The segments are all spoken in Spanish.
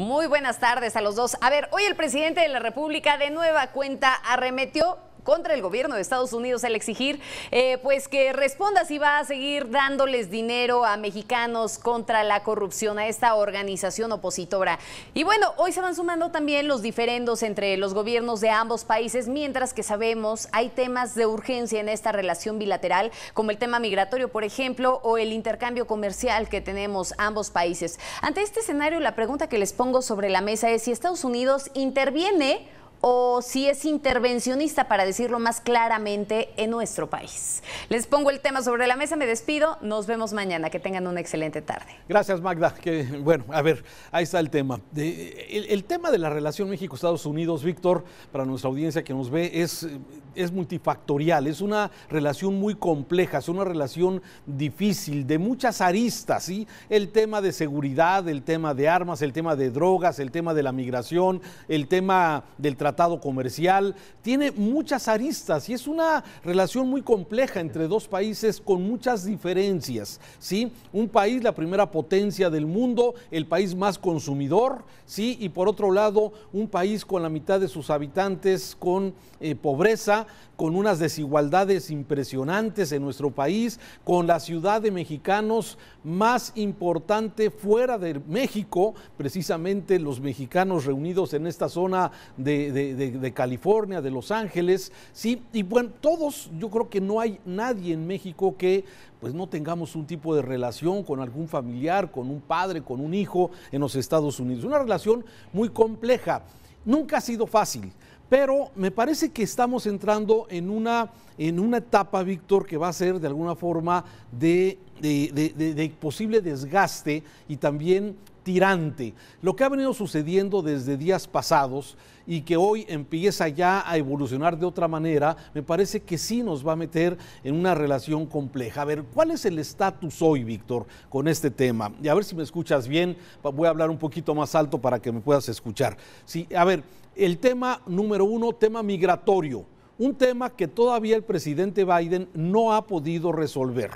Muy buenas tardes a los dos. A ver, hoy el presidente de la República de nueva cuenta arremetió contra el gobierno de Estados Unidos al exigir eh, pues que responda si va a seguir dándoles dinero a mexicanos contra la corrupción, a esta organización opositora. Y bueno, hoy se van sumando también los diferendos entre los gobiernos de ambos países, mientras que sabemos hay temas de urgencia en esta relación bilateral, como el tema migratorio, por ejemplo, o el intercambio comercial que tenemos ambos países. Ante este escenario, la pregunta que les pongo sobre la mesa es si Estados Unidos interviene o si es intervencionista, para decirlo más claramente, en nuestro país. Les pongo el tema sobre la mesa, me despido, nos vemos mañana, que tengan una excelente tarde. Gracias Magda, que bueno, a ver, ahí está el tema. el, tema de la relación México-Estados Unidos, Víctor, para nuestra audiencia que nos ve, es, es multifactorial, es una relación muy compleja, es una relación difícil, de muchas aristas, ¿sí? El tema de seguridad, el tema de armas, el tema de drogas, el tema de la migración, el tema del transporte tratado comercial, tiene muchas aristas y es una relación muy compleja entre dos países con muchas diferencias, ¿sí? Un país, la primera potencia del mundo, el país más consumidor, ¿sí? Y por otro lado, un país con la mitad de sus habitantes con eh, pobreza, con unas desigualdades impresionantes en nuestro país, con la ciudad de mexicanos más importante fuera de México, precisamente los mexicanos reunidos en esta zona de, California, de Los Ángeles, sí, y bueno, todos, yo creo que no hay nadie en México que pues no tengamos un tipo de relación con algún familiar, con un padre, con un hijo en los Estados Unidos. Una relación muy compleja. Nunca ha sido fácil. Pero me parece que estamos entrando en una, en una etapa, Víctor, que va a ser de alguna forma de, de posible desgaste y también tirante. Lo que ha venido sucediendo desde días pasados y que hoy empieza ya a evolucionar de otra manera, me parece que sí nos va a meter en una relación compleja. A ver, ¿cuál es el estatus hoy, Víctor, con este tema? Y a ver si me escuchas bien, voy a hablar un poquito más alto para que me puedas escuchar. Sí, a ver, el tema número uno, tema migratorio. Un tema que todavía el presidente Biden no ha podido resolver.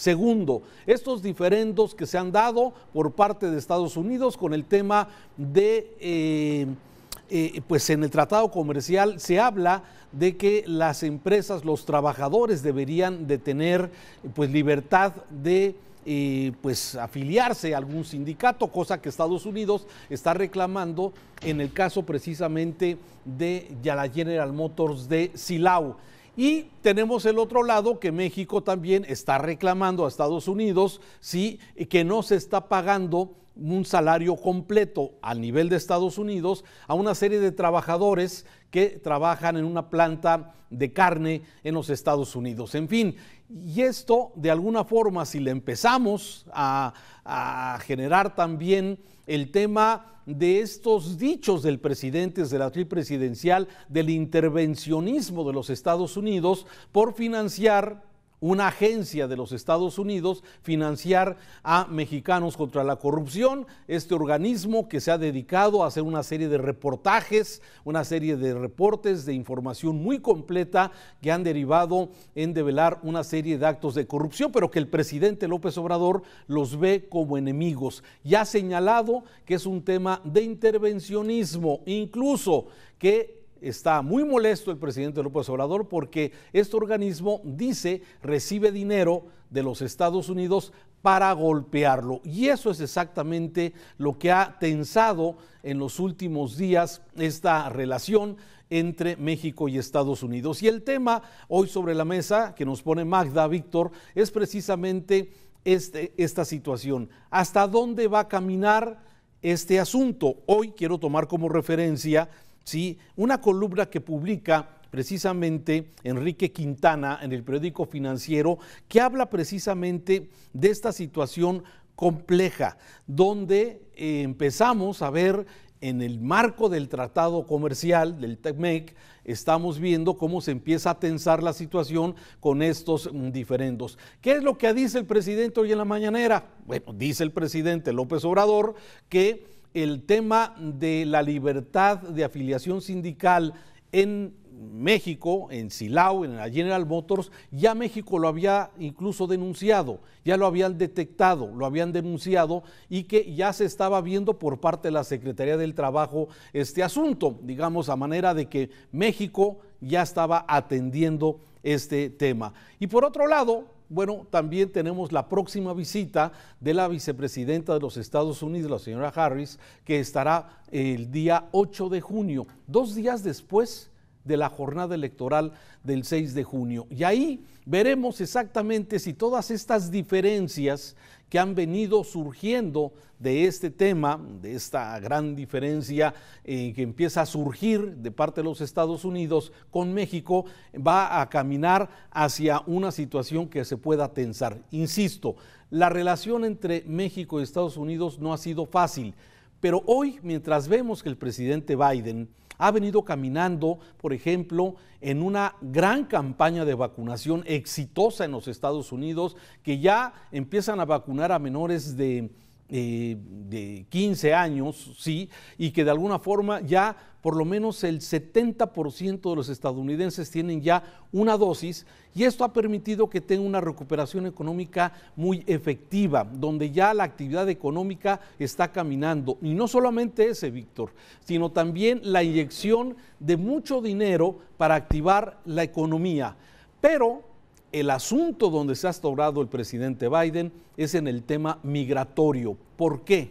Segundo, estos diferendos que se han dado por parte de Estados Unidos con el tema de... Eh, eh, pues en el tratado comercial se habla de que las empresas, los trabajadores deberían de tener pues libertad de eh, pues afiliarse a algún sindicato, cosa que Estados Unidos está reclamando en el caso precisamente de la General Motors de Silao. Y tenemos el otro lado que México también está reclamando a Estados Unidos, que no se está pagando un salario completo al nivel de Estados Unidos a una serie de trabajadores que trabajan en una planta de carne en los Estados Unidos. En fin, y esto, de alguna forma, si le empezamos a, generar también el tema de estos dichos del presidente de la tripresidencial del intervencionismo de los Estados Unidos por financiar una agencia de los Estados Unidos, financiar a Mexicanos contra la Corrupción, este organismo que se ha dedicado a hacer una serie de reportajes, una serie de reportes de información muy completa que han derivado en develar una serie de actos de corrupción, pero que el presidente López Obrador los ve como enemigos. Y ha señalado que es un tema de intervencionismo, incluso que está muy molesto el presidente López Obrador porque este organismo dice recibe dinero de los Estados Unidos para golpearlo. Y eso es exactamente lo que ha tensado en los últimos días esta relación entre México y Estados Unidos. Y el tema hoy sobre la mesa que nos pone Magda Víctor es precisamente este, esta situación. ¿Hasta dónde va a caminar este asunto? Hoy quiero tomar como referencia ¿sí? una columna que publica precisamente Enrique Quintana en el periódico financiero, que habla precisamente de esta situación compleja, donde eh, empezamos a ver en el marco del tratado comercial del TECMEC, e estamos viendo cómo se empieza a tensar la situación con estos diferendos. ¿Qué es lo que dice el presidente hoy en la mañanera? Bueno, dice el presidente López Obrador que el tema de la libertad de afiliación sindical en México, en Silao, en la General Motors, ya México lo había incluso denunciado, ya lo habían detectado, lo habían denunciado y que ya se estaba viendo por parte de la Secretaría del Trabajo este asunto, digamos, a manera de que México ya estaba atendiendo este tema. Y por otro lado, bueno, también tenemos la próxima visita de la vicepresidenta de los Estados Unidos, la señora Harris, que estará el día 8 de junio, dos días después de la jornada electoral del 6 de junio. Y ahí veremos exactamente si todas estas diferencias que han venido surgiendo de este tema, de esta gran diferencia eh, que empieza a surgir de parte de los Estados Unidos con México, va a caminar hacia una situación que se pueda tensar. Insisto, la relación entre México y Estados Unidos no ha sido fácil, pero hoy, mientras vemos que el presidente Biden ha venido caminando, por ejemplo, en una gran campaña de vacunación exitosa en los Estados Unidos, que ya empiezan a vacunar a menores de eh, de 15 años, sí, y que de alguna forma ya por lo menos el 70% de los estadounidenses tienen ya una dosis y esto ha permitido que tenga una recuperación económica muy efectiva, donde ya la actividad económica está caminando. Y no solamente ese, Víctor, sino también la inyección de mucho dinero para activar la economía. Pero el asunto donde se ha instaurado el presidente Biden es en el tema migratorio. ¿Por qué?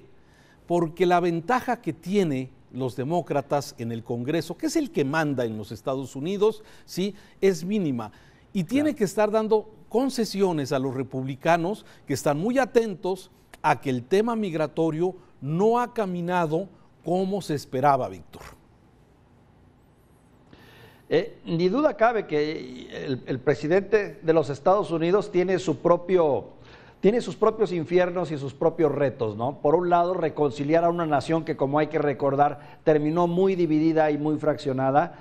Porque la ventaja que tiene los demócratas en el Congreso, que es el que manda en los Estados Unidos, sí, es mínima. Y tiene que estar dando concesiones a los republicanos que están muy atentos a que el tema migratorio no ha caminado como se esperaba, Víctor. Eh, ni duda cabe que el, el, presidente de los Estados Unidos tiene su propio tiene sus propios infiernos y sus propios retos, ¿no? Por un lado, reconciliar a una nación que, como hay que recordar, terminó muy dividida y muy fraccionada,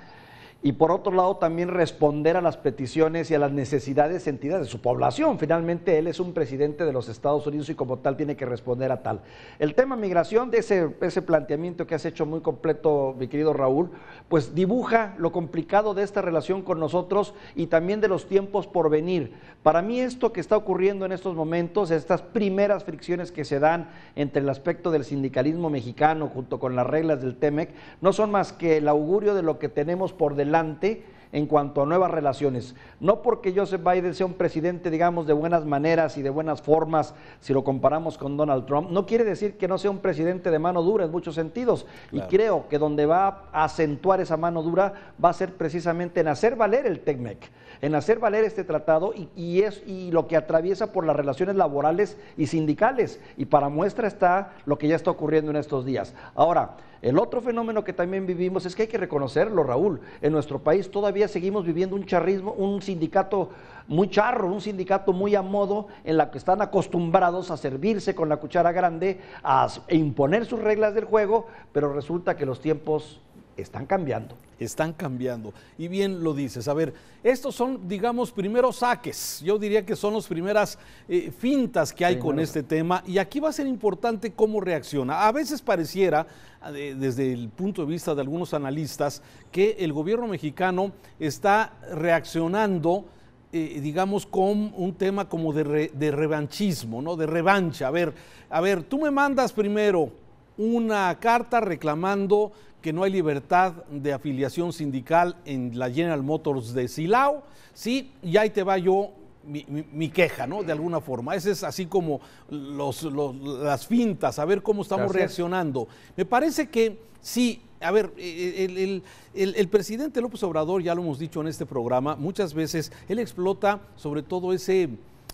y por otro lado también responder a las peticiones y a las necesidades sentidas de su población. Finalmente, él es un presidente de los Estados Unidos y como tal tiene que responder a tal. El tema migración, de ese, ese planteamiento que has hecho muy completo, mi querido Raúl, pues dibuja lo complicado de esta relación con nosotros y también de los tiempos por venir. Para mí esto que está ocurriendo en estos momentos, estas primeras fricciones que se dan entre el aspecto del sindicalismo mexicano junto con las reglas del TEMEC, no son más que el augurio de lo que tenemos por delante adelante en cuanto a nuevas relaciones. No porque Joseph Biden sea un presidente, digamos, de buenas maneras y de buenas formas, si lo comparamos con Donald Trump, no quiere decir que no sea un presidente de mano dura en muchos sentidos. Y creo que donde va a acentuar esa mano dura va a ser precisamente en hacer valer el TECMEC, e en hacer valer este tratado y, es, y lo que atraviesa por las relaciones laborales y sindicales. Y para muestra está lo que ya está ocurriendo en estos días. Ahora, el otro fenómeno que también vivimos es que hay que reconocerlo, Raúl. En nuestro país todavía seguimos viviendo un charrismo, un sindicato muy charro, un sindicato muy a modo, en la que están acostumbrados a servirse con la cuchara grande, a imponer sus reglas del juego, pero resulta que los tiempos están cambiando. Están cambiando. Y bien lo dices. A ver, estos son, digamos, primeros saques. Yo diría que son las primeras eh, fintas que hay con este tema. Y aquí va a ser importante cómo reacciona. A veces pareciera, eh, desde el punto de vista de algunos analistas, que el gobierno mexicano está reaccionando. Eh, digamos, con un tema como de, de revanchismo, ¿no? De revancha. A ver, a ver, tú me mandas primero una carta reclamando que no hay libertad de afiliación sindical en la General Motors de Silao. Sí, y ahí te va yo mi, queja, ¿no? De alguna forma. Ese es así como las fintas, a ver cómo estamos reaccionando. Me parece que sí, a ver, eh, eh, el, presidente López Obrador, ya lo hemos dicho en este programa, muchas veces él explota sobre todo ese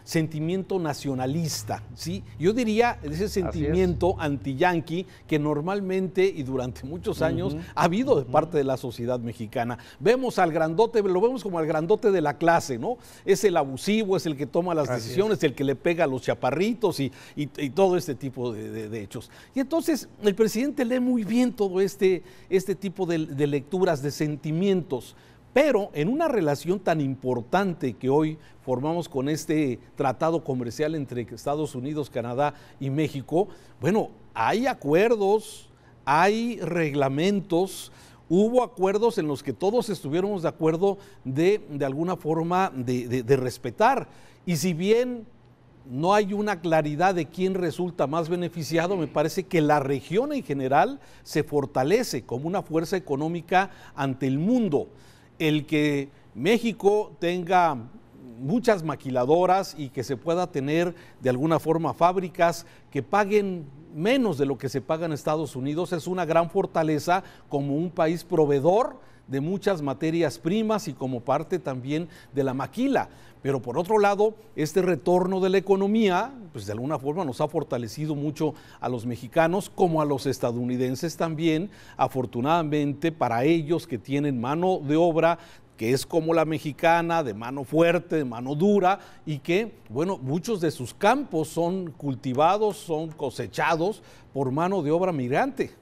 sentimiento nacionalista, ¿sí? Yo diría ese sentimiento anti-yanqui que normalmente y durante muchos años ha habido de parte de la sociedad mexicana. Vemos al grandote, lo vemos como al grandote de la clase, ¿no? Es el abusivo, es el que toma las decisiones, es. el que le pega a los chaparritos y, todo este tipo de, hechos. Y entonces el presidente lee muy bien todo este, este tipo de lecturas, de sentimientos. Pero en una relación tan importante que hoy formamos con este tratado comercial entre Estados Unidos, Canadá y México, bueno, hay acuerdos, hay reglamentos, hubo acuerdos en los que todos estuviéramos de acuerdo de, alguna forma, de, de respetar. Y si bien no hay una claridad de quién resulta más beneficiado, me parece que la región en general se fortalece como una fuerza económica ante el mundo el que México tenga muchas maquiladoras y que se pueda tener de alguna forma fábricas que paguen menos de lo que se paga en Estados Unidos es una gran fortaleza como un país proveedor de muchas materias primas y como parte también de la maquila. Pero por otro lado, este retorno de la economía, pues de alguna forma nos ha fortalecido mucho a los mexicanos como a los estadounidenses también. Afortunadamente para ellos que tienen mano de obra que es como la mexicana, de mano fuerte, de mano dura, y que, bueno, muchos de sus campos son cultivados, son cosechados por mano de obra migrante.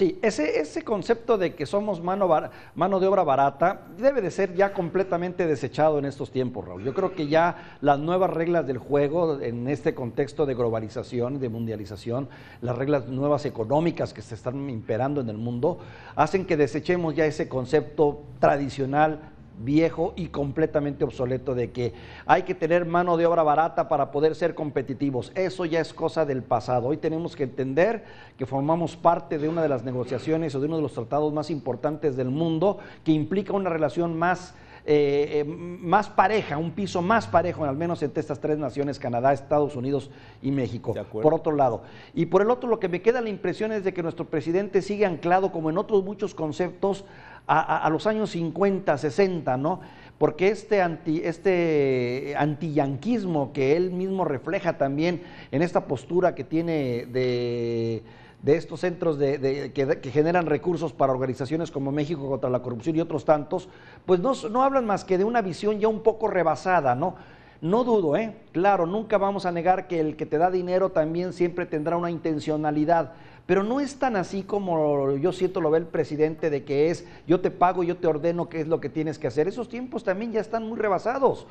Sí, ese, ese concepto de que somos mano, mano de obra barata debe de ser ya completamente desechado en estos tiempos, Raúl. Yo creo que ya las nuevas reglas del juego en este contexto de globalización, de mundialización, las reglas nuevas económicas que se están imperando en el mundo, hacen que desechemos ya ese concepto tradicional viejo y completamente obsoleto de que hay que tener mano de obra barata para poder ser competitivos. Eso ya es cosa del pasado. Hoy tenemos que entender que formamos parte de una de las negociaciones o de uno de los tratados más importantes del mundo que implica una relación más... Eh, eh, más pareja, un piso más parejo, al menos entre estas tres naciones, Canadá, Estados Unidos y México, por otro lado. Y por el otro, lo que me queda la impresión es de que nuestro presidente sigue anclado, como en otros muchos conceptos, a, los años 50, 60, ¿no? Porque este, anti, este antiyanquismo que él mismo refleja también en esta postura que tiene de, estos centros de, que, generan recursos para organizaciones como México contra la corrupción y otros tantos, pues no, no hablan más que de una visión ya un poco rebasada, ¿no? No dudo, ¿eh? Claro, nunca vamos a negar que el que te da dinero también siempre tendrá una intencionalidad, pero no es tan así como yo siento lo ve el presidente de que es yo te pago, yo te ordeno qué es lo que tienes que hacer. Esos tiempos también ya están muy rebasados.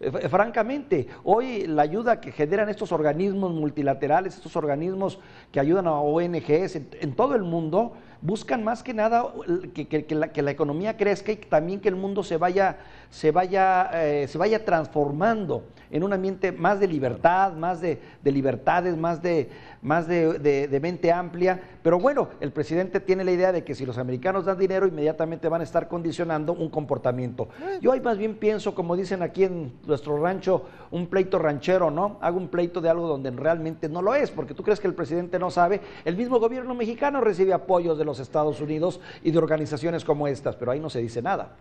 Eh, eh, francamente, hoy la ayuda que generan estos organismos multilaterales, estos organismos que ayudan a ONGs en todo el mundo, buscan más que nada que, la, economía crezca y también que el mundo se vaya, se vaya, eh, se vaya transformando en un ambiente más de libertad, más de, libertades, más, de, más de, mente amplia. Pero bueno, el presidente tiene la idea de que si los americanos dan dinero, inmediatamente van a estar condicionando un comportamiento. Yo ahí más bien pienso, como dicen aquí en nuestro rancho, un pleito ranchero, ¿no? Hago un pleito de algo donde realmente no lo es, porque tú crees que el presidente no sabe. El mismo gobierno mexicano recibe apoyos de los Estados Unidos y de organizaciones como estas, pero ahí no se dice nada.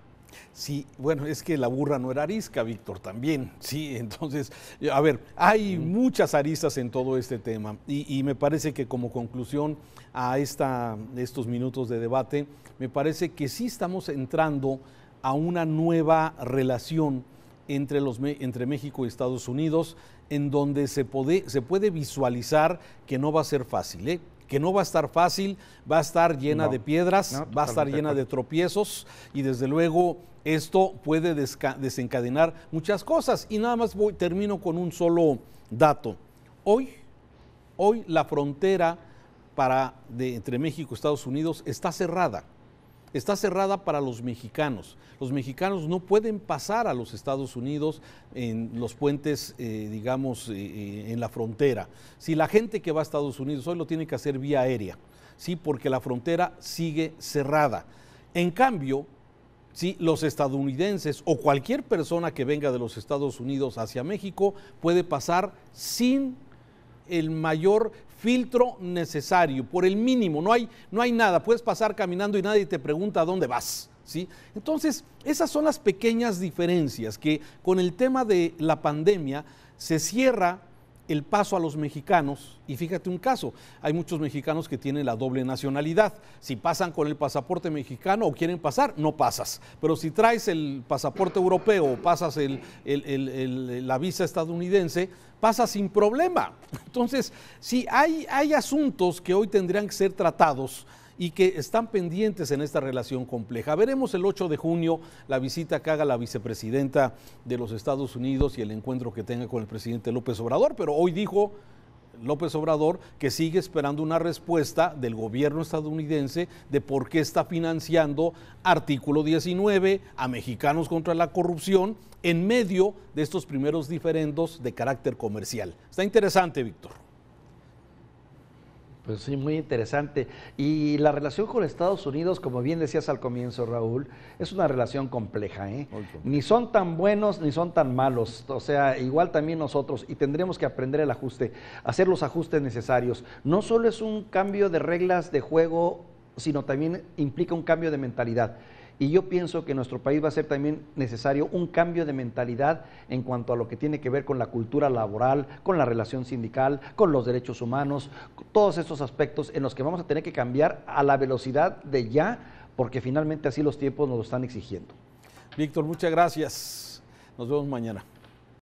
Sí, bueno, es que la burra no era arisca, Víctor, también. Sí, entonces, a ver, hay muchas aristas en todo este tema y, me parece que como conclusión a esta, estos minutos de debate, me parece que sí estamos entrando a una nueva relación entre, los, entre México y Estados Unidos, en donde se puede, se puede visualizar que no va a ser fácil. ¿eh? que no va a estar fácil, va a estar llena de piedras, va a estar llena de tropiezos y desde luego esto puede desencadenar muchas cosas. Y nada más voy, termino con un solo dato. Hoy, hoy la frontera para de, entre México y Estados Unidos está cerrada está cerrada para los mexicanos. Los mexicanos no pueden pasar a los Estados Unidos en los puentes, eh, digamos, eh, eh, en la frontera. Si la gente que va a Estados Unidos hoy lo tiene que hacer vía aérea, ¿sí? porque la frontera sigue cerrada. En cambio, ¿sí? los estadounidenses o cualquier persona que venga de los Estados Unidos hacia México puede pasar sin el mayor filtro necesario, por el mínimo, no hay, no hay nada, puedes pasar caminando y nadie te pregunta dónde vas. ¿Sí? Entonces, esas son las pequeñas diferencias que con el tema de la pandemia se cierra el paso a los mexicanos, y fíjate un caso, hay muchos mexicanos que tienen la doble nacionalidad. Si pasan con el pasaporte mexicano o quieren pasar, no pasas. Pero si traes el pasaporte europeo o pasas la visa estadounidense, pasa sin problema. Entonces, si hay, hay asuntos que hoy tendrían que ser tratados, y que están pendientes en esta relación compleja. Veremos el 8 de junio la visita que haga la vicepresidenta de los Estados Unidos y el encuentro que tenga con el presidente López Obrador, pero hoy dijo López Obrador que sigue esperando una respuesta del gobierno estadounidense de por qué está financiando artículo 19 a mexicanos contra la corrupción en medio de estos primeros diferendos de carácter comercial. Está interesante, Víctor. Pues sí, muy interesante. Y la relación con Estados Unidos, como bien decías al comienzo, Raúl, es una relación ¿eh? compleja. Ni son tan buenos ni son tan malos. O sea, igual también nosotros. Y tendremos que aprender el ajuste, hacer los ajustes necesarios. No solo es un cambio de reglas de juego, sino también implica un cambio de mentalidad. Y yo pienso que nuestro país va a ser también necesario un cambio de mentalidad en cuanto a lo que tiene que ver con la cultura laboral, con la relación sindical, con los derechos humanos, todos estos aspectos en los que vamos a tener que cambiar a la velocidad de ya, porque finalmente así los tiempos nos lo están exigiendo. Víctor, muchas gracias. Nos vemos mañana.